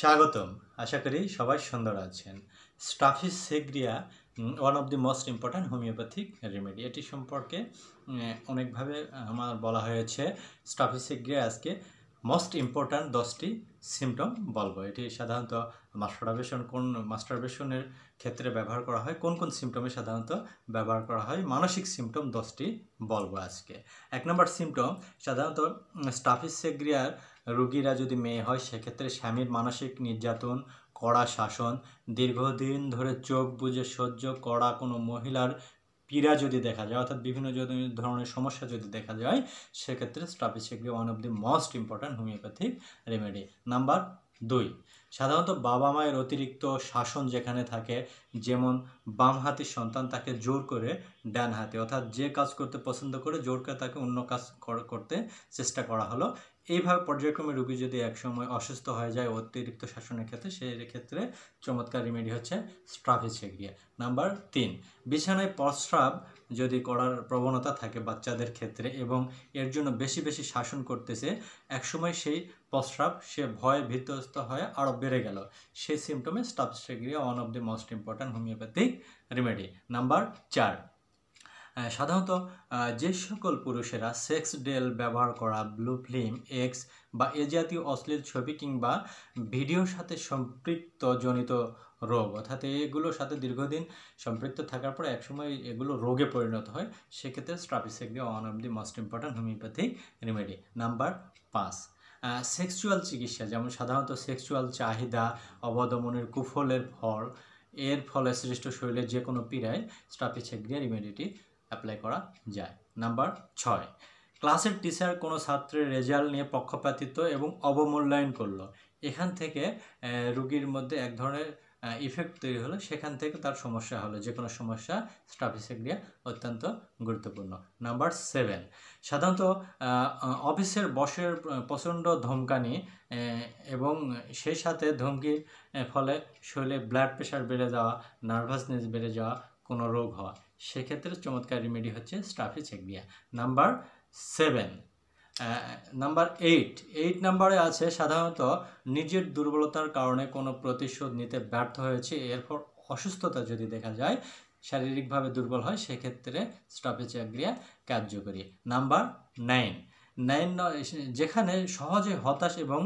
স্বাগতম আশা করি সবাই সুন্দর আছেন staphysagria one of the most important homeopathic remedy এটি সম্পর্কে অনেকভাবে আমার বলা হয়েছে স্টাফিস সেগ্রিয়া আজকে মোস্ট ইম্পর্ট্যান্ট দশটি সিমটম বলবো এটি সাধারণত মাস্টারবেশন কোন মাস্টারবেশনের ক্ষেত্রে ব্যবহার করা হয় কোন কোন সিমটমে সাধারণত ব্যবহার করা হয় মানসিক সিমটম দশটি বলবো আজকে এক নম্বর সিমটম সাধারণত স্টাফিসেগ্রিয়ার রুগীরা যদি মেয়ে হয় সেক্ষেত্রে স্বামীর মানসিক নির্যাতন কড়া শাসন দীর্ঘদিন ধরে চোখ বুঝে সহ্য করা কোনো মহিলার পীড়া যদি দেখা যায় অর্থাৎ বিভিন্ন ধরনের সমস্যা যদি দেখা যায় সেক্ষেত্রে staphysagria one of the most important homeopathic remedy number দুই সাধারণত বাবা মায়ের অতিরিক্ত শাসন যেখানে থাকে যেমন বাম হাতের সন্তান তাকে জোর করে ডান হাতে অর্থাৎ যে কাজ করতে পছন্দ করে জোর করে তাকে অন্য কাজ করতে চেষ্টা করা হলো এইভাবে পর্যায়ক্রমে রুগী যদি একসময় অসুস্থ হয়ে যায় অতিরিক্ত শাসনের ক্ষেত্রে সেই ক্ষেত্রে চমৎকার রেমেডি হচ্ছে গিয়ে নাম্বার তিন বিছানায় প্রস্রাব যদি করার প্রবণতা থাকে বাচ্চাদের ক্ষেত্রে এবং এর জন্য বেশি বেশি শাসন করতেছে একসময় সেই প্রস্রাব সে ভয় ভীতস্ত হয়ে আরও বেড়ে গেল সেই সিমটমে staphysagria one of the most important homeopathic remedy number চার সাধারণত যে সকল পুরুষেরা সেক্স ডেল ব্যবহার করা ব্লু ফিল্ম এক্স বা এ জাতীয় অশ্লীল ছবি কিংবা ভিডিওর সাথে সম্পৃক্ত জনিত রোগ অর্থাৎ এগুলোর সাথে দীর্ঘদিন সম্পৃক্ত থাকার পর একসময় এগুলো রোগে পরিণত হয় সেক্ষেত্রে staphysagria one of the most important homeopathic remedy number পাঁচ সেক্সুয়াল চিকিৎসা যেমন সাধারণত সেক্সুয়াল চাহিদা অবদমনের কুফলের ফল এর ফলে সৃষ্ট শরীরের যে কোনো পীড়ায় দিয়ে রিমেডিটি অ্যাপ্লাই করা যায় নাম্বার ছয় ক্লাসের টিচার কোনো ছাত্রের রেজাল্ট নিয়ে পক্ষপাতিত্ব এবং অবমূল্যায়ন করলো এখান থেকে রুগীর মধ্যে এক ধরনের ইফেক্ট তৈরি হলো সেখান থেকে তার সমস্যা হলো যে কোনো সমস্যা স্টাফিসেক্রিয়া অত্যন্ত গুরুত্বপূর্ণ নাম্বার সেভেন সাধারণত অফিসের বসের প্রচণ্ড ধমকানি এবং সেই সাথে ধমকির ফলে শরীরে ব্লাড প্রেশার বেড়ে যাওয়া নার্ভাসনেস বেড়ে যাওয়া কোনো রোগ হওয়া সেক্ষেত্রে চমৎকার রেমেডি হচ্ছে staphysagria number seven number eight eight নাম্বারে আছে সাধারণত নিজের দুর্বলতার কারণে কোনো প্রতিশোধ নিতে ব্যর্থ হয়েছে এরপর অসুস্থতা যদি দেখা যায় শারীরিকভাবে দুর্বল হয় সেক্ষেত্রে স্টপেজ ক্রিয়া কার্যকরী নাম্বার নাইন নাইন যেখানে সহজে হতাশ এবং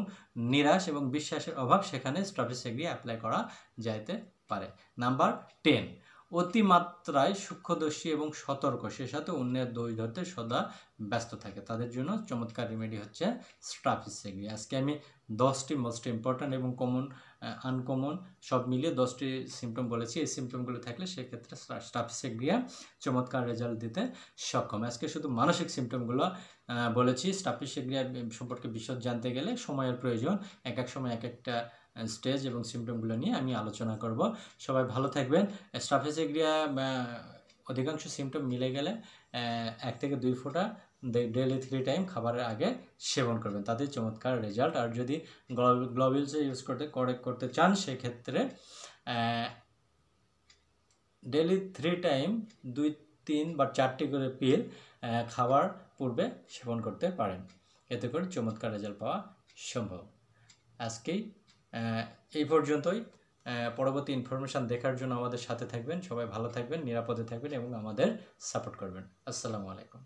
নিরাশ এবং বিশ্বাসের অভাব সেখানে স্টপেজ ক্রিয়া অ্যাপ্লাই করা যাইতে পারে নাম্বার টেন অতিমাত্রায় সূক্ষ্মদর্শী এবং সতর্ক সে সাথে অন্যের দই ধরতে সদা ব্যস্ত থাকে তাদের জন্য চমৎকার রেমেডি হচ্ছে স্ট্রাফিসেগ্রি আজকে আমি দশটি মোস্ট ইম্পর্ট্যান্ট এবং কমন আনকমন সব মিলিয়ে দশটি সিমটম বলেছি এই সিমটমগুলো থাকলে সেক্ষেত্রে স্টাফিসেগ্রিয়া চমৎকার রেজাল্ট দিতে সক্ষম আজকে শুধু মানসিক সিমটমগুলো বলেছি স্টাফিসেগ্রিয়া সম্পর্কে বিশদ জানতে গেলে সময়ের প্রয়োজন এক এক সময় এক একটা স্টেজ এবং সিমটমগুলো নিয়ে আমি আলোচনা করব সবাই ভালো থাকবেন স্টাফিসেগ্রিয়া অধিকাংশ সিমটম মিলে গেলে এক থেকে দুই ফোঁটা ডেলি থ্রি টাইম খাবারের আগে সেবন করবেন তাতে চমৎকার রেজাল্ট আর যদি গ্লোবিলস ইউজ করতে করেক্ট করতে চান সেক্ষেত্রে ডেলি থ্রি টাইম দুই তিন বা চারটি করে পিল খাবার পূর্বে সেবন করতে পারেন এতে করে চমৎকার রেজাল্ট পাওয়া সম্ভব আজকেই এই পর্যন্তই পরবর্তী ইনফরমেশান দেখার জন্য আমাদের সাথে থাকবেন সবাই ভালো থাকবেন নিরাপদে থাকবেন এবং আমাদের সাপোর্ট করবেন আসসালামু আলাইকুম